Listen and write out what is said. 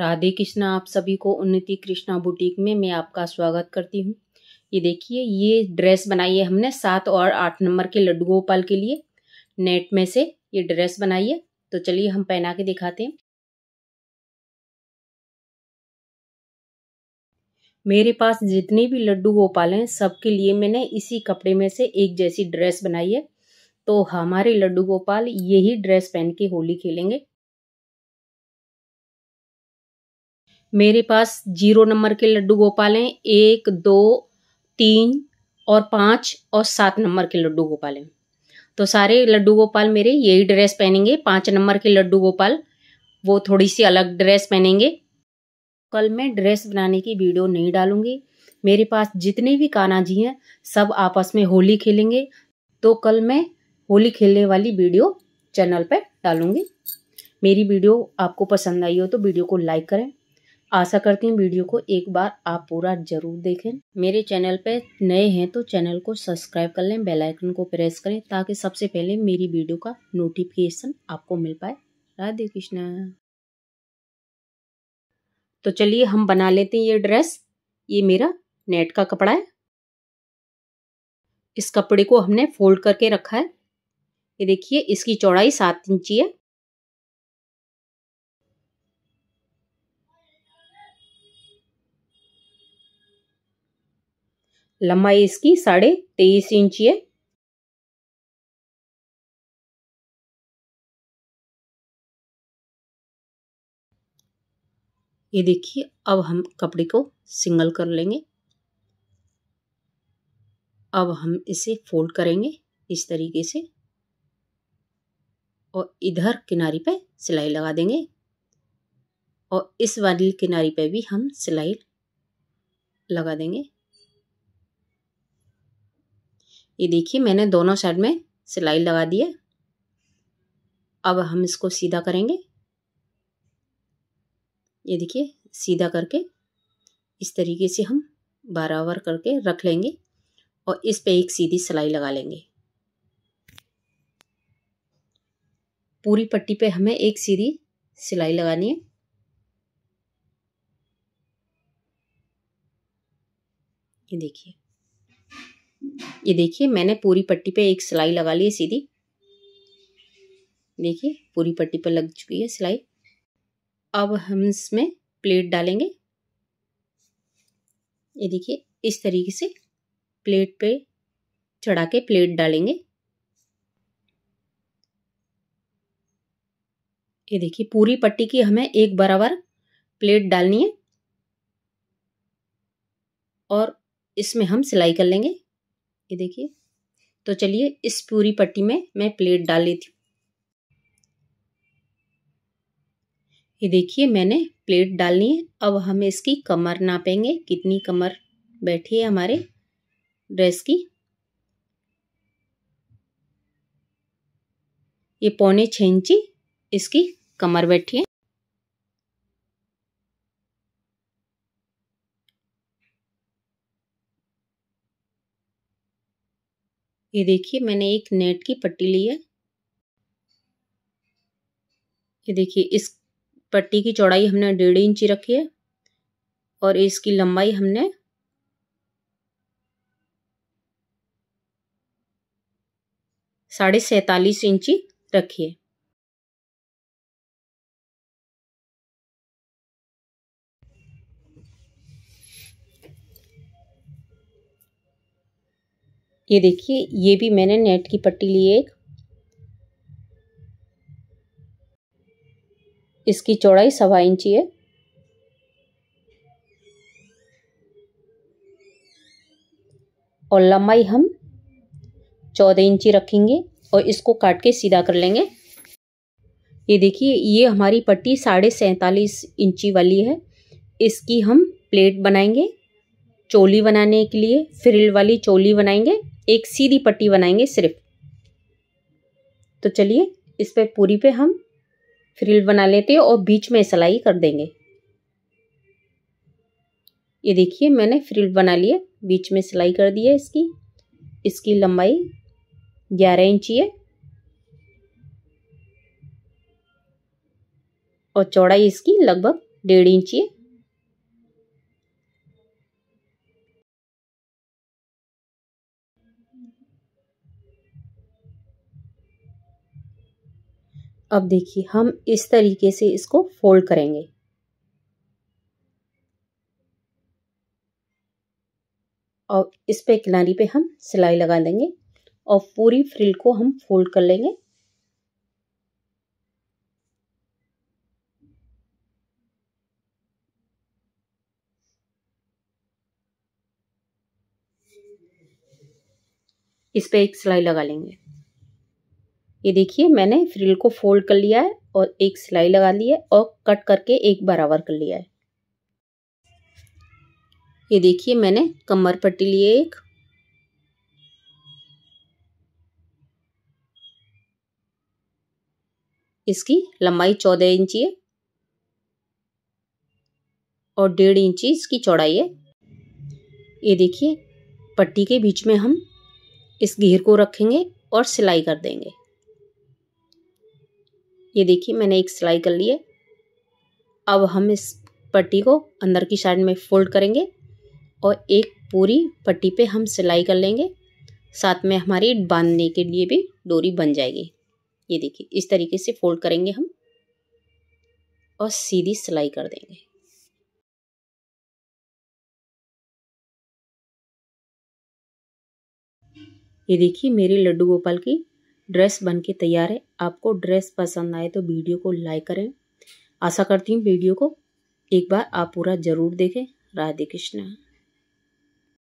राधे कृष्णा आप सभी को उन्नति कृष्णा बुटीक में मैं आपका स्वागत करती हूँ ये देखिए ये ड्रेस बनाई है हमने सात और आठ नंबर के लड्डू गोपाल के लिए नेट में से ये ड्रेस बनाई है तो चलिए हम पहना के दिखाते हैं मेरे पास जितने भी लड्डू गोपाल हैं सबके लिए मैंने इसी कपड़े में से एक जैसी ड्रेस बनाई है तो हमारे लड्डू गोपाल यही ड्रेस पहन के होली खेलेंगे मेरे पास जीरो नंबर के लड्डू गोपाल हैं एक दो तीन और पाँच और सात नंबर के लड्डू गोपाल हैं तो सारे लड्डू गोपाल मेरे यही ड्रेस पहनेंगे पाँच नंबर के लड्डू गोपाल वो थोड़ी सी अलग ड्रेस पहनेंगे कल मैं ड्रेस बनाने की वीडियो नहीं डालूंगी मेरे पास जितने भी काना जी हैं सब आपस में होली खेलेंगे तो कल मैं होली खेलने वाली वीडियो चैनल पर डालूंगी मेरी वीडियो आपको पसंद आई हो तो वीडियो को लाइक करें आशा करती हूँ वीडियो को एक बार आप पूरा जरूर देखें मेरे चैनल पे नए हैं तो चैनल को सब्सक्राइब कर लें बेल आइकन को प्रेस करें ताकि सबसे पहले मेरी वीडियो का नोटिफिकेशन आपको मिल पाए राधे कृष्णा तो चलिए हम बना लेते हैं ये ड्रेस ये मेरा नेट का कपड़ा है इस कपड़े को हमने फोल्ड करके रखा है ये देखिए इसकी चौड़ाई सात इंची है लंबाई इसकी साढ़े तेईस इंच है ये देखिए अब हम कपड़े को सिंगल कर लेंगे अब हम इसे फोल्ड करेंगे इस तरीके से और इधर किनारी पे सिलाई लगा देंगे और इस वाली किनारी पे भी हम सिलाई लगा देंगे ये देखिए मैंने दोनों साइड में सिलाई लगा दी है अब हम इसको सीधा करेंगे ये देखिए सीधा करके इस तरीके से हम बराबर करके रख लेंगे और इस पे एक सीधी सिलाई लगा लेंगे पूरी पट्टी पे हमें एक सीधी सिलाई लगानी है ये देखिए ये देखिए मैंने पूरी पट्टी पे एक सिलाई लगा ली है सीधी देखिए पूरी पट्टी पर लग चुकी है सिलाई अब हम इसमें प्लेट डालेंगे ये देखिए इस तरीके से प्लेट पे चढ़ा के प्लेट डालेंगे ये देखिए पूरी पट्टी की हमें एक बराबर प्लेट डालनी है और इसमें हम सिलाई कर लेंगे ये देखिए तो चलिए इस पूरी पट्टी में मैं प्लेट डाल लेती हूँ ये देखिए मैंने प्लेट डालनी है अब हम इसकी कमर नापेंगे कितनी कमर बैठी है हमारे ड्रेस की ये पौने छः इंची इसकी कमर बैठी है ये देखिए मैंने एक नेट की पट्टी ली है ये देखिए इस पट्टी की चौड़ाई हमने डेढ़ इंची रखी है और इसकी लंबाई हमने साढ़े सैतालीस इंची रखी है ये देखिए ये भी मैंने नेट की पट्टी ली एक इसकी चौड़ाई सवा इंची है और लंबाई हम चौदह इंची रखेंगे और इसको काट के सीधा कर लेंगे ये देखिए ये हमारी पट्टी साढ़े सैंतालीस इंची वाली है इसकी हम प्लेट बनाएंगे चोली बनाने के लिए फ्रिल वाली चोली बनाएंगे एक सीधी पट्टी बनाएंगे सिर्फ तो चलिए इस पर पूरी पे हम फ्रिल बना लेते हैं और बीच में सिलाई कर देंगे ये देखिए मैंने फ्रिल बना लिया बीच में सिलाई कर दी है इसकी इसकी लंबाई ग्यारह इंची है और चौड़ाई इसकी लगभग डेढ़ इंची है अब देखिए हम इस तरीके से इसको फोल्ड करेंगे और इस पे किनारी पे हम सिलाई लगा देंगे और पूरी फ्रिल को हम फोल्ड कर लेंगे इस पे एक सिलाई लगा लेंगे ये देखिए मैंने फ्रिल को फोल्ड कर लिया है और एक सिलाई लगा ली है और कट करके एक बराबर कर लिया है ये देखिए मैंने कमर पट्टी लिए एक इसकी लंबाई चौदह इंची है और डेढ़ इंची इसकी चौड़ाई है ये देखिए पट्टी के बीच में हम इस घेर को रखेंगे और सिलाई कर देंगे ये देखिए मैंने एक सिलाई कर ली है अब हम इस पट्टी को अंदर की साइड में फोल्ड करेंगे और एक पूरी पट्टी पे हम सिलाई कर लेंगे साथ में हमारी बांधने के लिए भी डोरी बन जाएगी ये देखिए इस तरीके से फोल्ड करेंगे हम और सीधी सिलाई कर देंगे ये देखिए मेरे लड्डू गोपाल की ड्रेस बनके तैयार है आपको ड्रेस पसंद आए तो वीडियो को लाइक करें आशा करती हूँ वीडियो को एक बार आप पूरा ज़रूर देखें राधे कृष्ण